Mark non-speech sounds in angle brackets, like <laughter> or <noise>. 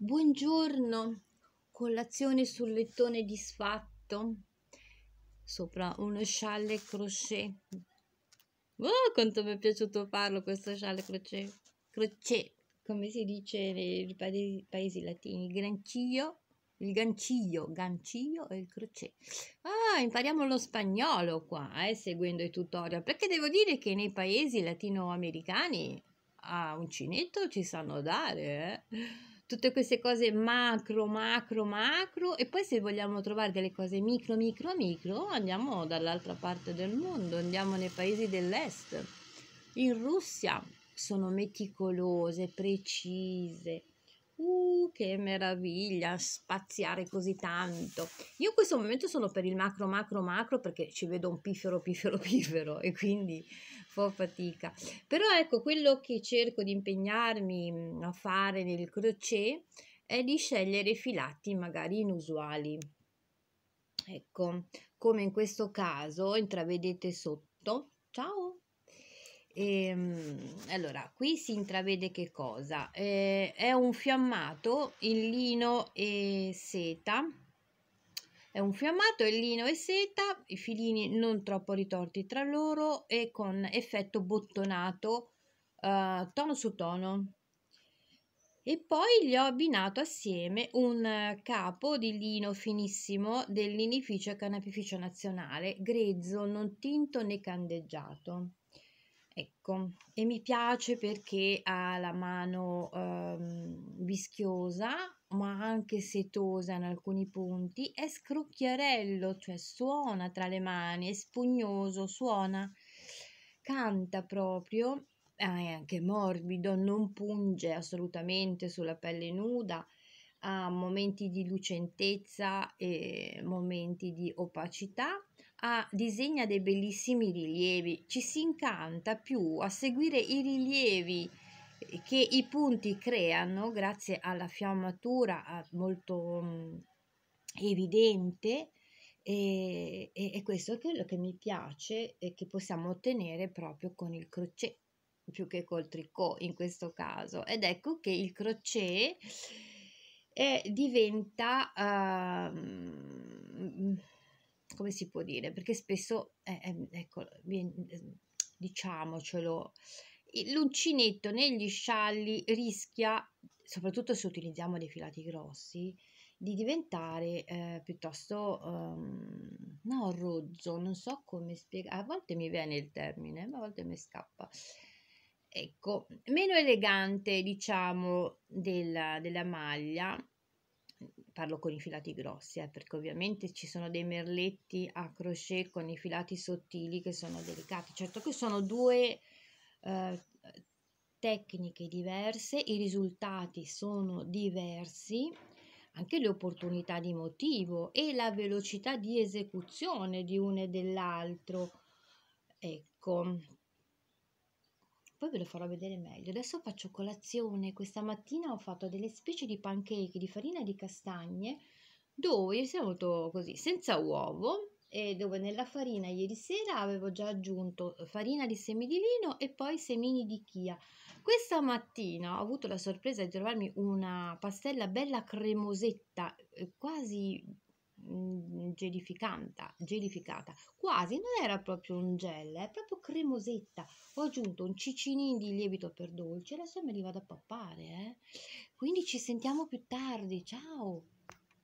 Buongiorno, colazione sul lettone disfatto, sopra uno scialle crochet. Oh, quanto mi è piaciuto farlo questo scialle crochet. Crochet, come si dice nei paesi, paesi latini, il granciglio, il ganciglio, ganciglio e il crochet. Ah, impariamo lo spagnolo qua, eh, seguendo i tutorial, perché devo dire che nei paesi latinoamericani a ah, uncinetto ci sanno dare, eh tutte queste cose macro, macro, macro e poi se vogliamo trovare delle cose micro, micro, micro, andiamo dall'altra parte del mondo, andiamo nei paesi dell'est. In Russia sono meticolose, precise. Uh, che meraviglia spaziare così tanto. Io in questo momento sono per il macro, macro, macro perché ci vedo un piffero, piffero, <laughs> piffero e quindi fa fatica. Però ecco, quello che cerco di impegnarmi mm, a fare nel crochet è di scegliere filati magari inusuali. Ecco, come in questo caso intravedete sotto. Ciao! E, ehm, allora, qui si intravede che cosa? Eh, è un fiammato in lino e seta. È un fiammato in lino e seta, i filini non troppo ritorti tra loro e con effetto bottonato eh, tono su tono. E poi gli ho abbinato assieme un capo di lino finissimo del linificio e canapificio nazionale, grezzo, non tinto né candeggiato. Ecco, e mi piace perché ha la mano ehm, vischiosa, ma anche setosa in alcuni punti, è scrocchiarello, cioè suona tra le mani, è spugnoso, suona, canta proprio, è anche morbido, non punge assolutamente sulla pelle nuda, ha momenti di lucentezza e momenti di opacità, ah, disegna dei bellissimi rilievi, ci si incanta più a seguire i rilievi che i punti creano grazie alla fiammatura molto mm, evidente e, e, e, questo è quello che mi piace e che possiamo ottenere proprio con il crochet più che col tricot in questo caso ed ecco che il crochet è, diventa uh, come si può dire, perché spesso, eh, ehm, ecco, ehm, diciamocelo, l'uncinetto negli scialli rischia, soprattutto se utilizziamo dei filati grossi, di diventare eh, piuttosto um, no rozzo, non so come spiegare, a volte mi viene il termine, ma a volte mi scappa. Ecco, meno elegante, diciamo, della, della maglia parlo con i filati grossi, eh, perché ovviamente ci sono dei merletti a crochet con i filati sottili che sono delicati. Certo che sono due eh, tecniche diverse, i risultati sono diversi, anche le opportunità di motivo e la velocità di esecuzione di uno e dell'altro. Ecco, poi ve lo farò vedere meglio. Adesso faccio colazione, questa mattina ho fatto delle specie di pancake di farina di castagne dove ieri sera ho così, senza uovo e dove nella farina ieri sera avevo già aggiunto farina di semi di lino e poi semini di chia. Questa mattina ho avuto la sorpresa di trovarmi una pastella bella cremosetta, eh, quasi Mm, gelificata, gelificata, quasi non era proprio un gel, è proprio cremosetta. Ho aggiunto un cicinino di lievito per dolce, adesso me li vado a pappare. Eh? Quindi ci sentiamo più tardi, ciao!